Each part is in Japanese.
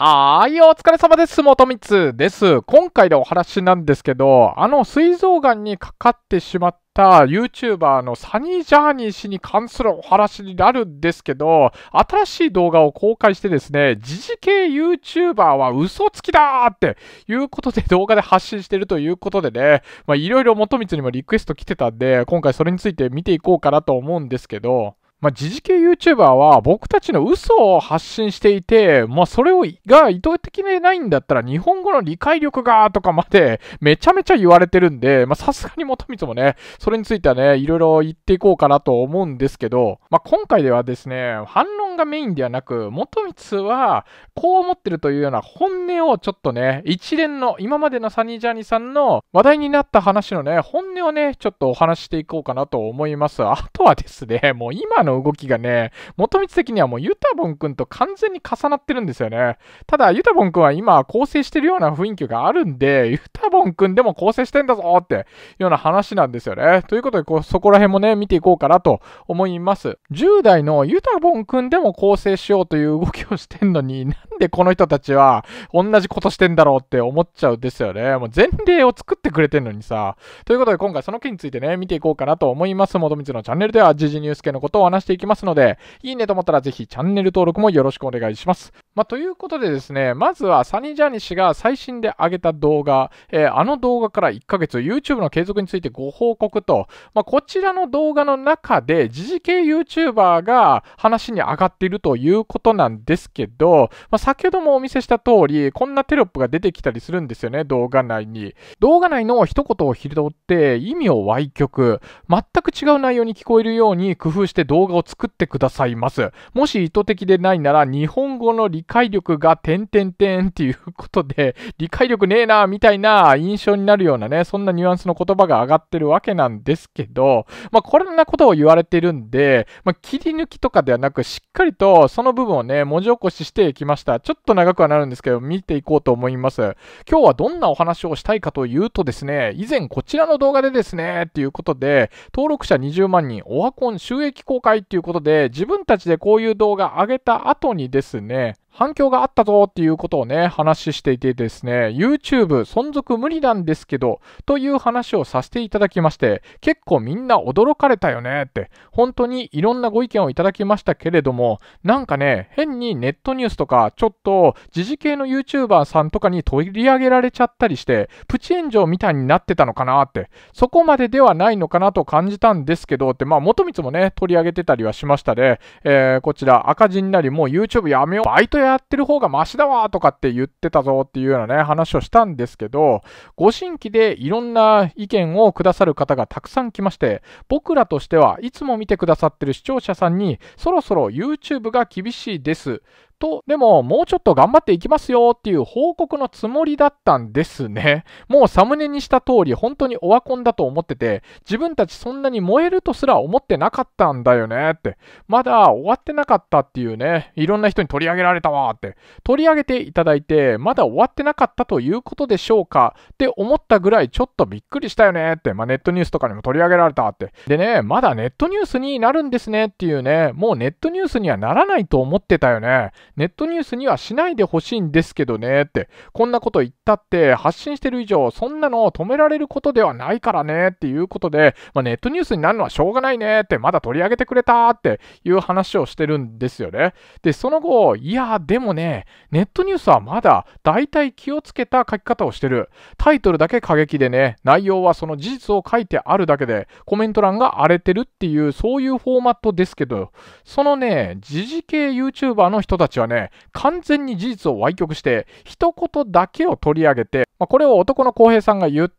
はーい、お疲れ様です。元光です。今回のお話なんですけど、あの、膵臓がんにかかってしまった YouTuber のサニー・ジャーニー氏に関するお話になるんですけど、新しい動画を公開してですね、時事系 YouTuber は嘘つきだーっていうことで動画で発信してるということでね、まあいろいろ元光にもリクエスト来てたんで、今回それについて見ていこうかなと思うんですけど、まあ、自治系 YouTuber は僕たちの嘘を発信していて、まあ、それをが意図的でないんだったら日本語の理解力がとかまでめちゃめちゃ言われてるんで、まさすがに元光もね、それについてはね、いろいろ言っていこうかなと思うんですけど、まあ、今回ではですね、反論がメインではなく、元光はこう思ってるというような本音をちょっとね、一連の今までのサニージャーニーさんの話題になった話のね、本音をね、ちょっとお話していこうかなと思います。あとはですね、もう今の動きがね、元光的にはもうユタボン君と完全に重なってるんですよね。ただ、ユタボン君は今構成してるような雰囲気があるんで、ユタボン君でも構成してんだぞっていうような話なんですよね。ということでこう、そこら辺もね、見ていこうかなと思います。10代のユタボン君でもも構成しようという動きをしてんのに、なんでこの人たちは同じことしてんだろうって思っちゃうんですよね。もう前例を作ってくれてんのにさ。ということで今回その件についてね、見ていこうかなと思います。もとみつのチャンネルでは時事ニュース系のことを話していきますので、いいねと思ったらぜひチャンネル登録もよろしくお願いします。まあ、ということでですね、まずはサニージャーニー氏が最新で上げた動画、えー、あの動画から1ヶ月 YouTube の継続についてご報告と、まあ、こちらの動画の中で時事系 YouTuber が話に上がってっているということなんですけど、まあ、先ほどもお見せした通り、こんなテロップが出てきたりするんですよね、動画内に。動画内の一言を拾って、意味を歪曲、全く違う内容に聞こえるように工夫して動画を作ってくださいます。もし意図的でないなら、日本語の理解力が点々点っていうことで、理解力ねえな、みたいな印象になるようなね、そんなニュアンスの言葉が上がってるわけなんですけど、まあ、こんなことを言われてるんで、まあ、切り抜きとかではなく、しっかりりとその部分をね、文字起こししていきました。ちょっと長くはなるんですけど、見ていこうと思います。今日はどんなお話をしたいかというとですね、以前こちらの動画でですね、っていうことで、登録者20万人、オワコン収益公開っていうことで、自分たちでこういう動画上げた後にですね、反響があったぞっていうことをね、話していてですね、YouTube 存続無理なんですけど、という話をさせていただきまして、結構みんな驚かれたよねって、本当にいろんなご意見をいただきましたけれども、なんかね、変にネットニュースとか、ちょっと時事系の YouTuber さんとかに取り上げられちゃったりして、プチ炎上みたいになってたのかなって、そこまでではないのかなと感じたんですけど、って、まあ、元光もね、取り上げてたりはしましたで、えー、こちら赤字になり、もう YouTube やめよう、バイトややってる方がマシだわとかって言ってたぞっていうようなね、話をしたんですけど、ご新規でいろんな意見をくださる方がたくさん来まして、僕らとしてはいつも見てくださってる視聴者さんに、そろそろ YouTube が厳しいです。と、でももうちょっと頑張っていきますよっていう報告のつもりだったんですね。もうサムネにした通り本当にオワコンだと思ってて、自分たちそんなに燃えるとすら思ってなかったんだよねって。まだ終わってなかったっていうね、いろんな人に取り上げられたわって。取り上げていただいて、まだ終わってなかったということでしょうかって思ったぐらいちょっとびっくりしたよねって。まあ、ネットニュースとかにも取り上げられたって。でね、まだネットニュースになるんですねっていうね、もうネットニュースにはならないと思ってたよね。ネットニュースにはしないでほしいんですけどねって、こんなこと言ったって発信してる以上、そんなのを止められることではないからねっていうことで、まあ、ネットニュースになるのはしょうがないねって、まだ取り上げてくれたっていう話をしてるんですよね。で、その後、いや、でもね、ネットニュースはまだ大体気をつけた書き方をしてる。タイトルだけ過激でね、内容はその事実を書いてあるだけで、コメント欄が荒れてるっていう、そういうフォーマットですけど、そのね、時事系 YouTuber の人たちはね、完全に事実を歪曲して、一言だけを取り上げて、まあ、これを男の浩平さんが言って、、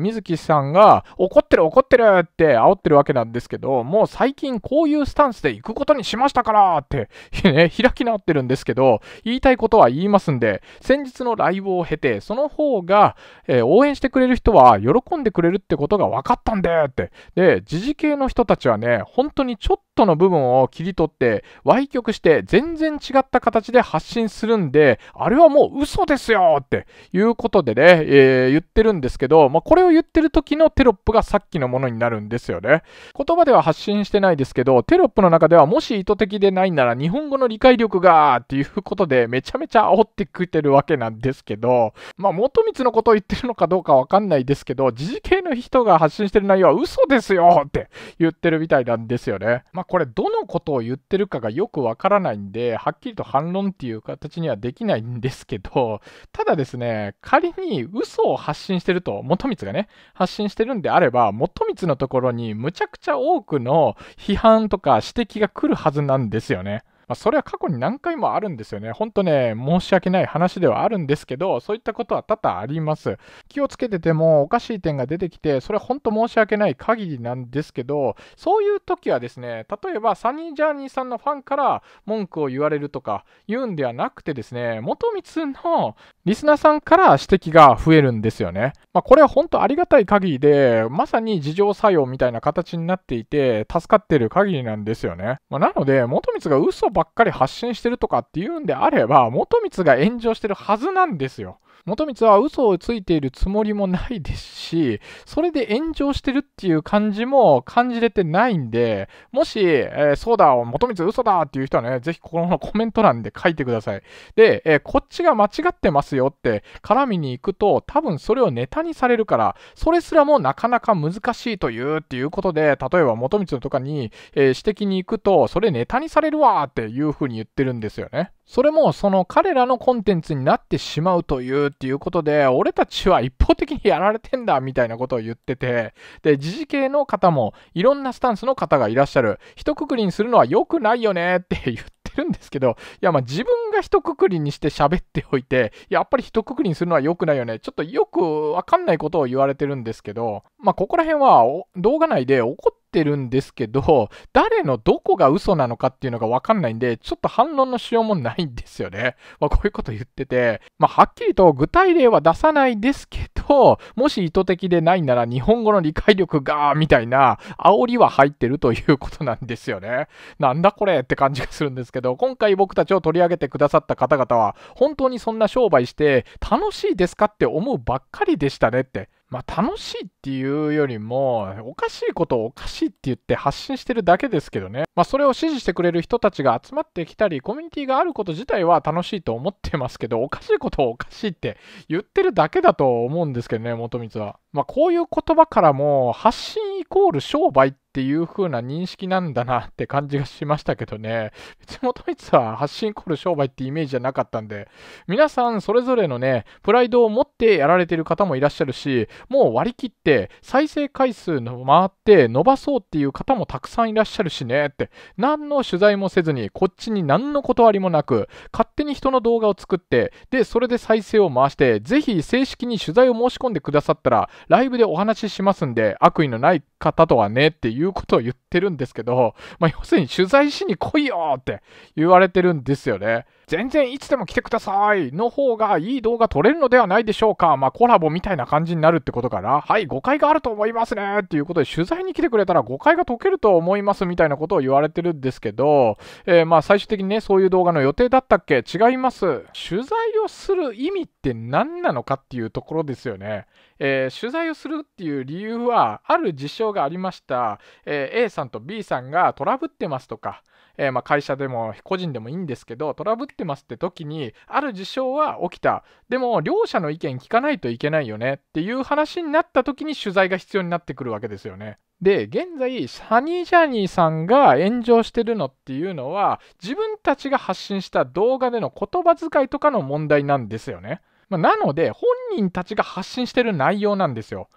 水木さんが怒ってる怒ってるって煽ってるわけなんですけど、もう最近こういうスタンスで行くことにしましたからって、ね、開き直ってるんですけど、言いたいことは言いますんで、先日のライブを経て、その方が、えー、応援してくれる人は喜んでくれるってことが分かったんでって。で、時事系の人たちはね、本当にちょっとの部分を切り取って、歪曲して全然違った形で発信するんで、あれはもう嘘ですよっていうことでね、えー、言ってるんですけど、まあ、これを言ってる時のテロップがさっきのものになるんですよね。言葉では発信してないですけど、テロップの中ではもし意図的でないなら日本語の理解力がっていうことでめちゃめちゃ煽ってくれてるわけなんですけど、まあ、元光のことを言ってるのかどうかわかんないですけど、時事系の人が発信してる内容は嘘ですよって言ってるみたいなんですよね。まあ、これどのことを言ってるかがよくわからないんで、はっきりと反論っていう形にはできないんですけど、ただですね、仮に嘘を発信してると、元光がね、発信してるんであれば、元光のところにむちゃくちゃ多くの批判とか指摘が来るはずなんですよね。まあ、それは過去に何回もあるんですよね。ほんとね、申し訳ない話ではあるんですけど、そういったことは多々あります。気をつけててもおかしい点が出てきて、それは本当申し訳ない限りなんですけど、そういう時はですね、例えばサニージャーニーさんのファンから文句を言われるとか言うんではなくてですね、元光のリスナーさんから指摘が増えるんですよね。まあ、これは本当ありがたい限りで、まさに自浄作用みたいな形になっていて、助かってる限りなんですよね。まあ、なので、元光が嘘ばばっかり発信してるとかっていうんであれば、元光が炎上してるはずなんですよ。元光は嘘をついているつもりもないですし、それで炎上してるっていう感じも感じれてないんで、もし、えー、そうだ、元光嘘だっていう人はね、ぜひこのコメント欄で書いてください。で、えー、こっちが間違ってますよって絡みに行くと、多分それをネタにされるから、それすらもなかなか難しいというっていうことで、例えば元光とかに、えー、指摘に行くと、それネタにされるわっていうふうに言ってるんですよね。それもその彼らのコンテンツになってしまうというっていうことで、俺たちは一方的にやられてんだみたいなことを言ってて、で、時事系の方もいろんなスタンスの方がいらっしゃる。一括りにするのは良くないよねって言って、るんですけど、いやまあ自分が一括りにして喋っておいて、やっぱり一括りにするのは良くないよね。ちょっとよくわかんないことを言われてるんですけど、まあここら辺は動画内で怒ってってるんですけど、誰のどこが嘘なのかっていうのがわかんないんで、ちょっと反論のしようもないんですよね。まあ、こういうこと言ってて、まあ、はっきりと具体例は出さないですけど、もし意図的でないなら日本語の理解力が、みたいな煽りは入ってるということなんですよね。なんだこれって感じがするんですけど、今回僕たちを取り上げてくださった方々は、本当にそんな商売して楽しいですかって思うばっかりでしたねって。まあ、楽しいっていうよりも、おかしいことをおかしいって言って発信してるだけですけどね。まあ、それを支持してくれる人たちが集まってきたり、コミュニティがあること自体は楽しいと思ってますけど、おかしいことをおかしいって言ってるだけだと思うんですけどね、元光は。まあ、こういう言葉からも発信イコール商売っていう風な認識なんだなって感じがしましたけどね。もドイツは発信イコール商売ってイメージじゃなかったんで、皆さんそれぞれのね、プライドを持ってやられてる方もいらっしゃるし、もう割り切って再生回数の回って伸ばそうっていう方もたくさんいらっしゃるしねって、何の取材もせずに、こっちに何の断りもなく、勝手に人の動画を作って、で、それで再生を回して、ぜひ正式に取材を申し込んでくださったら、ライブでお話ししますんで、悪意のない方とはねっていうことを言ってるんですけど、まあ、要するに取材しに来いよって言われてるんですよね。全然いつでも来てくださいの方がいい動画撮れるのではないでしょうか。まあコラボみたいな感じになるってことから、はい、誤解があると思いますねっていうことで取材に来てくれたら誤解が解けると思いますみたいなことを言われてるんですけど、えー、まあ最終的にね、そういう動画の予定だったっけ違います。取材をする意味って何なのかっていうところですよね。えー、取材をするっていう理由は、ある事象がありました。えー、A さんと B さんがトラブってますとか、えー、まあ、会社でも個人でもいいんですけどトラブってますって時にある事象は起きたでも両者の意見聞かないといけないよねっていう話になった時に取材が必要になってくるわけですよね。で、現在、サニージャーニーさんが炎上してるのっていうのは、自分たちが発信した動画での言葉遣いとかの問題なんですよね。まあ、なので、本人たちが発信してる内容なんですよ。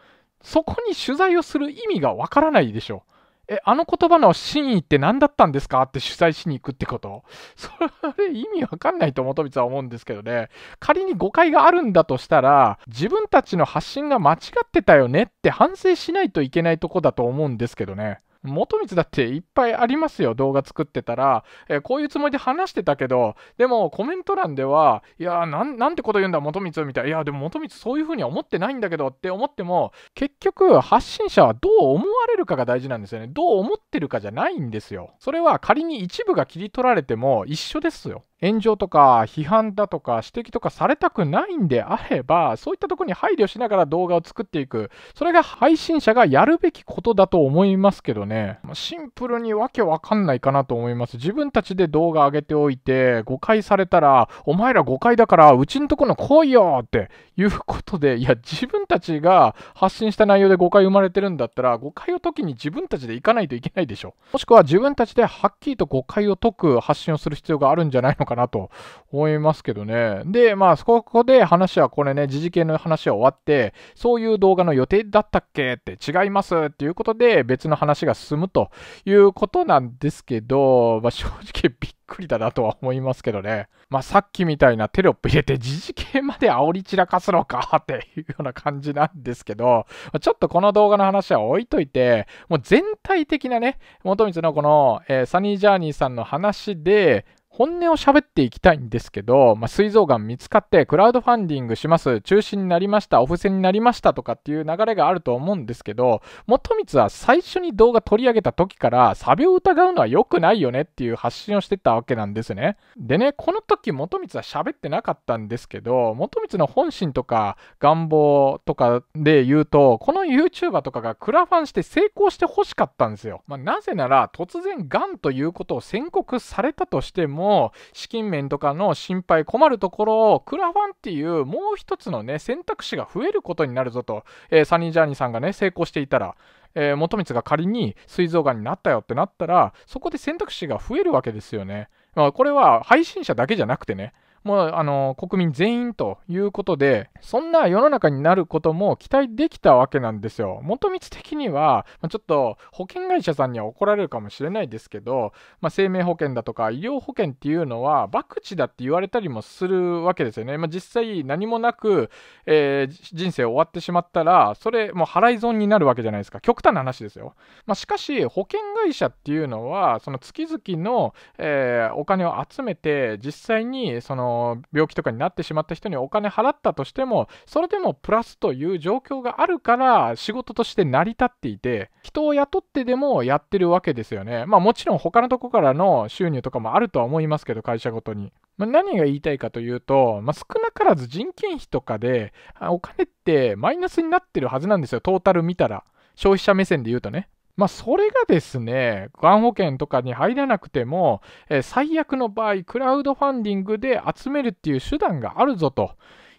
そこに取材をする意味がわからないでしょう。え、あの言葉の真意って何だったんですかって主催しに行くってこと それ意味わかんないと元光は思うんですけどね。仮に誤解があるんだとしたら、自分たちの発信が間違ってたよねって反省しないといけないとこだと思うんですけどね。元光だっていっぱいありますよ、動画作ってたら。えー、こういうつもりで話してたけど、でもコメント欄では、いやーなん、なんてこと言うんだ、元光みたいな。いや、でも元光そういうふうには思ってないんだけどって思っても、結局、発信者はどう思われるかが大事なんですよね。どう思ってるかじゃないんですよ。それは仮に一部が切り取られても一緒ですよ。炎上とか批判だとか指摘とかされたくないんであれば、そういったところに配慮しながら動画を作っていく。それが配信者がやるべきことだと思いますけどね。シンプルにわけわかんないかなと思います。自分たちで動画上げておいて、誤解されたら、お前ら誤解だから、うちんとこの来いよっていうことで、いや、自分たちが発信した内容で誤解生まれてるんだったら、誤解を解きに自分たちで行かないといけないでしょ。もしくは自分たちではっきりと誤解を解く発信をする必要があるんじゃないのかかなと思いますけどね。で、まあ、そこで話はこれね、時事系の話は終わって、そういう動画の予定だったっけって違いますっていうことで別の話が進むということなんですけど、まあ、正直びっくりだなとは思いますけどね。まあ、さっきみたいなテロップ入れて時事系まで煽り散らかすのかっていうような感じなんですけど、ちょっとこの動画の話は置いといて、もう全体的なね、元光のこの、えー、サニージャーニーさんの話で、本音を喋っていきたいんですけど、まあ、膵臓がん見つかってクラウドファンディングします中止になりましたお布施になりましたとかっていう流れがあると思うんですけど元光は最初に動画取り上げた時からサビを疑うのは良くないよねっていう発信をしてたわけなんですねでねこの時元光は喋ってなかったんですけど元光の本心とか願望とかで言うとこの YouTuber とかがクラファンして成功してほしかったんですよ、まあ、なぜなら突然がんということを宣告されたとしてもの資金面とかの心配困るところをクラファンっていうもう一つのね選択肢が増えることになるぞと、えー、サニージャーニーさんがね成功していたらえー、元光が仮に膵臓がんになったよってなったらそこで選択肢が増えるわけですよね。まあ、これは配信者だけじゃなくてね、もうあの国民全員ということで、そんな世の中になることも期待できたわけなんですよ。元道的には、まあ、ちょっと保険会社さんには怒られるかもしれないですけど、まあ、生命保険だとか医療保険っていうのは、博打だって言われたりもするわけですよね。まあ、実際何もなく、えー、人生終わってしまったら、それもう払い損になるわけじゃないですか。極端な話ですよ。まあ、しかし、保険会社っていうのは、その月々の、えー、お金を集めて、実際にその病気とかになってしまった人にお金払ったとしてもそれでもプラスという状況があるから仕事として成り立っていて人を雇ってでもやってるわけですよねまあもちろん他のとこからの収入とかもあるとは思いますけど会社ごとに。ま何が言いたいかというと、まあ、少なからず人件費とかでお金ってマイナスになってるはずなんですよトータル見たら消費者目線で言うとねまあ、それがですね、がん保険とかに入らなくても、えー、最悪の場合、クラウドファンディングで集めるっていう手段があるぞと。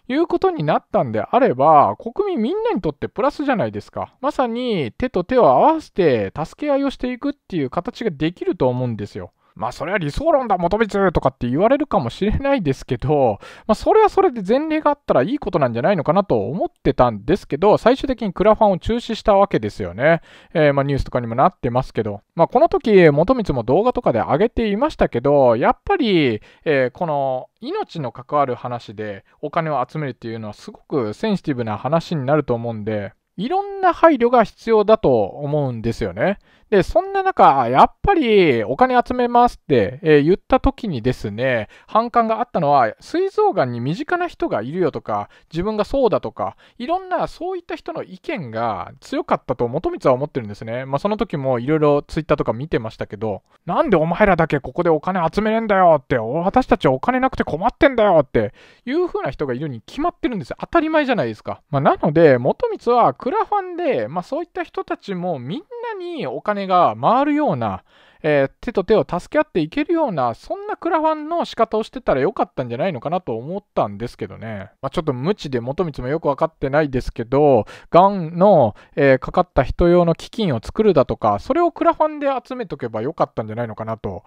いうことになったんであれば、国民みんなにとってプラスじゃないですか。まさに手と手を合わせて助け合いをしていくっていう形ができると思うんですよ。まあそれは理想論だ、元光とかって言われるかもしれないですけど、まあそれはそれで前例があったらいいことなんじゃないのかなと思ってたんですけど、最終的にクラファンを中止したわけですよね。えー、まあニュースとかにもなってますけど、まあこの時、元光も動画とかで上げていましたけど、やっぱり、えー、この命の関わる話でお金を集めるっていうのはすごくセンシティブな話になると思うんで、いろんな配慮が必要だと思うんですよね。で、そんな中、やっぱりお金集めますって、えー、言った時にですね、反感があったのは、膵臓がんに身近な人がいるよとか、自分がそうだとか、いろんなそういった人の意見が強かったと元光は思ってるんですね。まあその時もいろいろ twitter とか見てましたけど、なんでお前らだけここでお金集めれんだよって、私たちお金なくて困ってんだよっていう風な人がいるに決まってるんですよ。当たり前じゃないですか。まあなので、元光はクラファンで、まあそういった人たちもみんなにお金が回るような、えー、手と手を助け合っていけるような、そんなクラファンの仕方をしてたらよかったんじゃないのかなと思ったんですけどね。まあ、ちょっと無知で元光もよく分かってないですけど、がんの、えー、かかった人用の基金を作るだとか、それをクラファンで集めとけばよかったんじゃないのかなと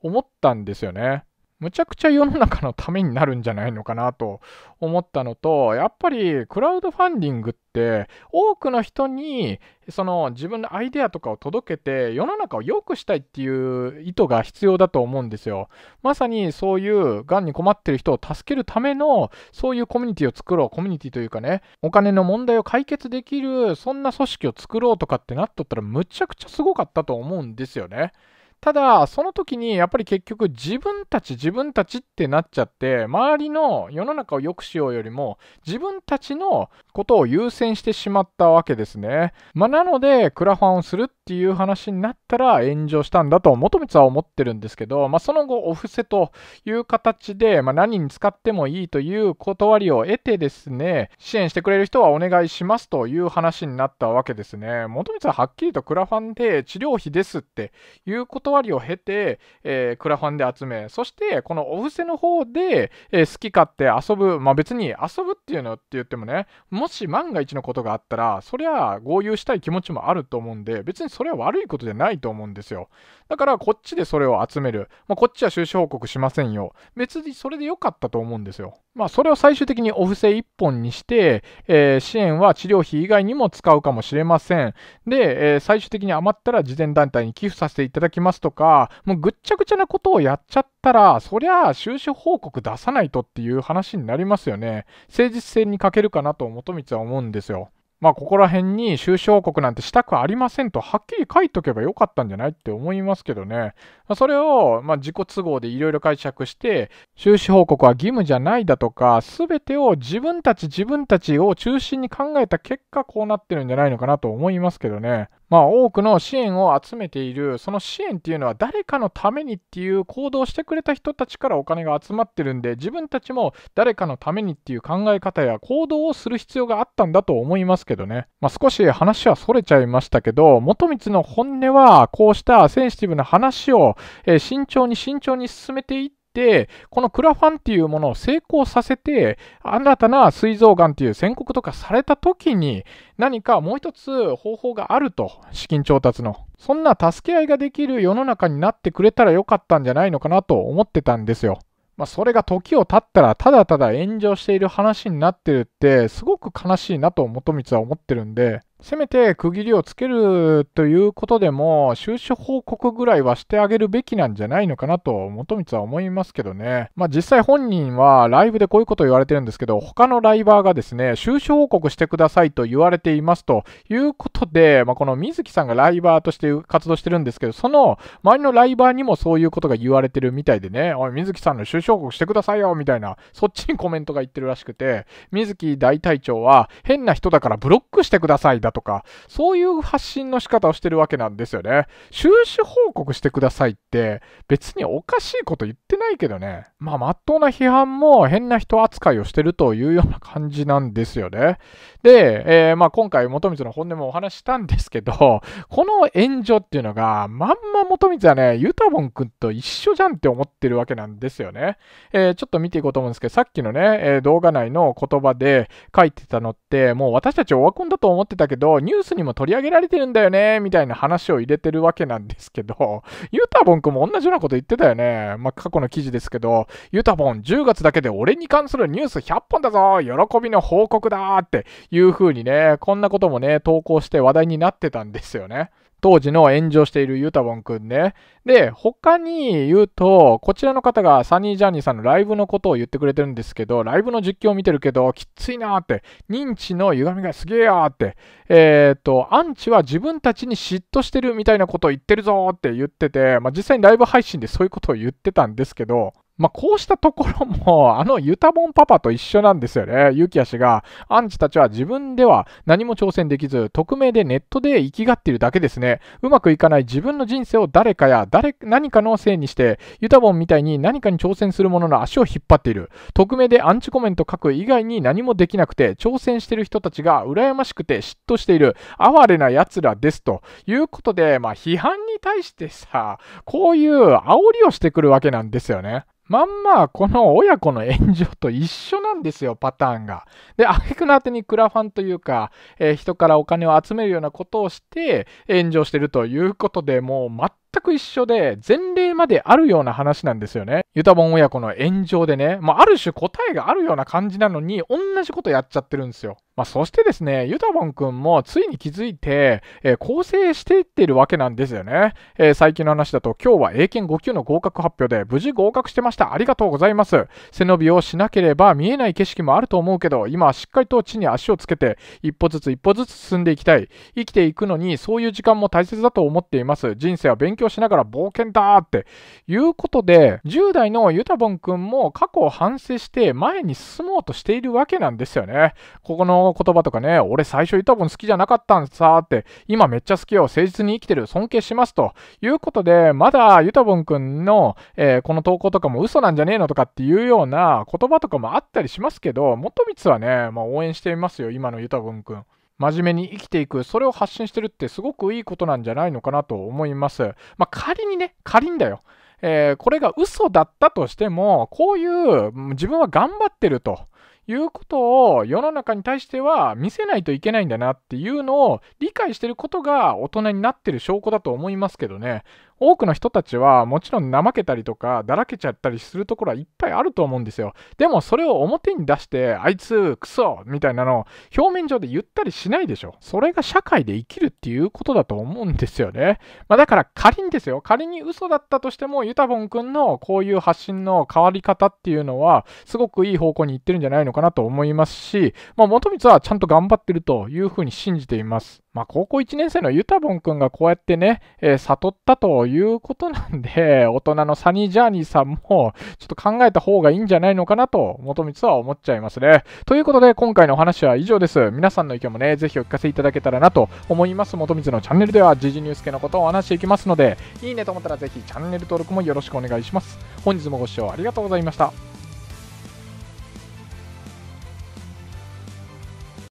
思ったんですよね。むちゃくちゃ世の中のためになるんじゃないのかなと思ったのと、やっぱりクラウドファンディングって多くの人にその自分のアイデアとかを届けて世の中を良くしたいっていう意図が必要だと思うんですよ。まさにそういうがんに困ってる人を助けるためのそういうコミュニティを作ろう、コミュニティというかね、お金の問題を解決できるそんな組織を作ろうとかってなっとったらむちゃくちゃすごかったと思うんですよね。ただ、その時にやっぱり結局自分たち自分たちってなっちゃって、周りの世の中を良くしようよりも自分たちのことを優先してしまったわけですね。まあ、なので、クラファンをするっていう話になったら炎上したんだと、元光は思ってるんですけど、まあ、その後、お布施という形で、まあ、何に使ってもいいという断りを得てですね、支援してくれる人はお願いしますという話になったわけですね。元光ははっきりとクラファンで治療費ですっていうこと断りを経て、えー、クラファンで集め、そしてこのお布施の方で、えー、好き勝手遊ぶ、まあ別に遊ぶっていうのって言ってもね、もし万が一のことがあったら、そりゃ合流したい気持ちもあると思うんで、別にそれは悪いことじゃないと思うんですよ。だからこっちでそれを集める。まあ、こっちは収支報告しませんよ。別にそれで良かったと思うんですよ。まあそれを最終的にお布施1本にして、えー、支援は治療費以外にも使うかもしれません。で、えー、最終的に余ったら慈善団体に寄付させていただきますとか、もうぐっちゃぐちゃなことをやっちゃったら、そりゃあ収支報告出さないとっていう話になりますよね。誠実性に欠けるかなと元光は思うんですよ。まあ、ここら辺に収支報告なんてしたくありませんとはっきり書いとけばよかったんじゃないって思いますけどね。まそれを、ま自己都合でいろいろ解釈して、収支報告は義務じゃないだとか、全てを自分たち自分たちを中心に考えた結果こうなってるんじゃないのかなと思いますけどね。まあ、多くの支援を集めている、その支援っていうのは誰かのためにっていう行動してくれた人たちからお金が集まってるんで、自分たちも誰かのためにっていう考え方や行動をする必要があったんだと思いますけどね。まあ、少し話はそれちゃいましたけど、元光の本音は、こうしたセンシティブな話を、えー、慎重に慎重に進めていって、、このクラファンっていうものを成功させて、新たな膵臓がんっていう宣告とかされた時に、何かもう一つ方法があると、資金調達の。そんな助け合いができる世の中になってくれたらよかったんじゃないのかなと思ってたんですよ。まあ、それが時を経ったらただただ炎上している話になってるってすごく悲しいなと元光は思ってるんでせめて区切りをつけるということでも、収支報告ぐらいはしてあげるべきなんじゃないのかなと、元光は思いますけどね。まあ実際本人はライブでこういうことを言われてるんですけど、他のライバーがですね、収支報告してくださいと言われていますということことで、まあ、この水木さんがライバーとして活動してるんですけど、その周りのライバーにもそういうことが言われてるみたいでね、おい、水木さんの終章国してくださいよ、みたいな、そっちにコメントが言ってるらしくて、水木大隊長は変な人だからブロックしてくださいだとか、そういう発信の仕方をしてるわけなんですよね。収支報告してくださいって、別におかしいこと言ってないけどね、まあ、真っ当な批判も変な人扱いをしてるというような感じなんですよね。で、えー、まあ今回、元光の本音もお話したんですけど、この援助っていうのが、まんま元光はね、ユタボン君と一緒じゃんって思ってるわけなんですよね。えー、ちょっと見ていこうと思うんですけど、さっきのね、えー、動画内の言葉で書いてたのって、もう私たちオワコンだと思ってたけど、ニュースにも取り上げられてるんだよね、みたいな話を入れてるわけなんですけど、ユタボン君も同じようなこと言ってたよね。まあ、過去の記事ですけど、ユタボン10月だけで俺に関するニュース100本だぞ喜びの報告だっていう風にね、こんなこともね、投稿してして話題になってたんですよね。当時の炎上しているユタボンくんね。で、他に言うと、こちらの方がサニージャーニーさんのライブのことを言ってくれてるんですけど、ライブの実況を見てるけど、きついなーって、認知の歪みがすげえやーって、えっ、ー、と、アンチは自分たちに嫉妬してるみたいなことを言ってるぞーって言ってて、まあ、実際にライブ配信でそういうことを言ってたんですけど、まあ、こうしたところも、あのユタボンパパと一緒なんですよね。ユキヤ氏が、アンチたちは自分では何も挑戦できず、匿名でネットで生きがっているだけですね。うまくいかない自分の人生を誰かや誰何かのせいにして、ユタボンみたいに何かに挑戦する者の足を引っ張っている。匿名でアンチコメント書く以外に何もできなくて、挑戦してる人たちが羨ましくて嫉妬している、哀れな奴らです。ということで、まあ、批判に対してさ、こういう煽りをしてくるわけなんですよね。まんまこの親子の炎上と一緒なんですよ、パターンが。で、あげくの果てにクラファンというか、えー、人からお金を集めるようなことをして炎上してるということで、もう全く一緒で、前例まであるような話なんですよね。ユタボン親子の炎上でね、まあ、ある種答えがあるような感じなのに、同じことやっちゃってるんですよ。まあ、そしてですね、ユタボン君もついに気づいて、えー、構成していってるわけなんですよね、えー、最近の話だと、今日は英検5級の合格発表で無事合格してました。ありがとうございます。背伸びをしなければ見えない景色もあると思うけど、今はしっかりと地に足をつけて、一歩ずつ一歩ずつ進んでいきたい。生きていくのに、そういう時間も大切だと思っています。人生は勉強しながら冒険だっていうことで、10代のユタボン君も過去を反省して前に進もうとしているわけなんですよね。ここの言葉とかね、俺最初イタボン好きじゃなかったんさって、今めっちゃ好きよ、誠実に生きてる、尊敬しますということで、まだユタボンくんの、えー、この投稿とかも嘘なんじゃねえのとかっていうような言葉とかもあったりしますけど、元光はね、まあ、応援していますよ、今のユタボンくん。真面目に生きていく、それを発信してるってすごくいいことなんじゃないのかなと思います。まあ、仮にね、仮にだよ。えー、これが嘘だったとしても、こういう自分は頑張ってると。いうことを世の中に対しては見せないといけないんだなっていうのを理解してることが大人になってる証拠だと思いますけどね。多くの人たちはもちろん怠けたりとかだらけちゃったりするところはいっぱいあると思うんですよでもそれを表に出してあいつクソみたいなのを表面上で言ったりしないでしょそれが社会で生きるっていうことだと思うんですよね、まあ、だから仮にですよ仮に嘘だったとしてもユタボン君のこういう発信の変わり方っていうのはすごくいい方向に行ってるんじゃないのかなと思いますし、まあ、元光はちゃんと頑張ってるというふうに信じていますまあ、高校1年生のユタボン君がこうやってね、えー、悟ったといういうことなんで、大人のサニージャーニーさんも、ちょっと考えた方がいいんじゃないのかなと、元光は思っちゃいますね。ということで、今回のお話は以上です。皆さんの意見もね、ぜひお聞かせいただけたらなと思います。元光のチャンネルでは、時事ニュース系のことをお話していきますので、いいねと思ったらぜひチャンネル登録もよろしくお願いします。本日もご視聴ありがとうございました。